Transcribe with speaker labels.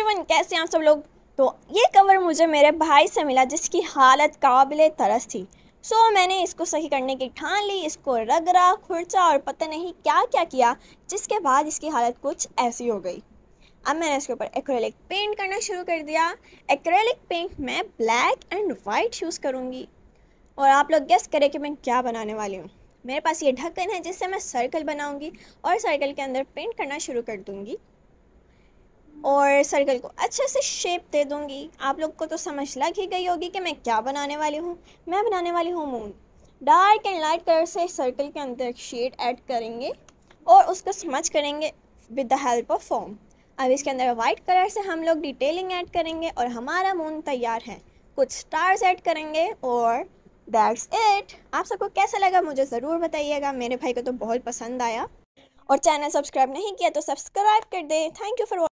Speaker 1: everyone कैसे हैं आप सब लोग तो ये कवर मुझे मेरे भाई से मिला जिसकी हालत काबिल तरस थी सो so, मैंने इसको सही करने की ठान ली इसको रगरा खुर्चा और पता नहीं क्या क्या किया जिसके बाद इसकी हालत कुछ ऐसी हो गई अब मैंने इसके ऊपर एक्रेलिक पेंट करना शुरू कर दिया एक्रेलिक पेंट मैं ब्लैक एंड वाइट यूज़ करूँगी और आप लोग गेस करें कि मैं क्या बनाने वाली हूँ मेरे पास ये ढक्कन है जिससे मैं सर्कल बनाऊँगी और सर्कल के अंदर पेंट करना शुरू कर दूँगी और सर्कल को अच्छे से शेप दे दूँगी आप लोग को तो समझ लग ही गई होगी कि मैं क्या बनाने वाली हूँ मैं बनाने वाली हूँ moon dark and light colour से सर्कल के अंदर शेड ऐड करेंगे और उसको समझ करेंगे with the help of form अब इसके अंदर वाइट कलर से हम लोग डिटेलिंग ऐड करेंगे और हमारा मून तैयार है कुछ स्टार्स ऐड करेंगे और दैट्स इट आप सबको कैसा लगा मुझे ज़रूर बताइएगा मेरे भाई को तो बहुत पसंद आया और चैनल सब्सक्राइब नहीं किया तो सब्सक्राइब कर दे थैंक यू फॉर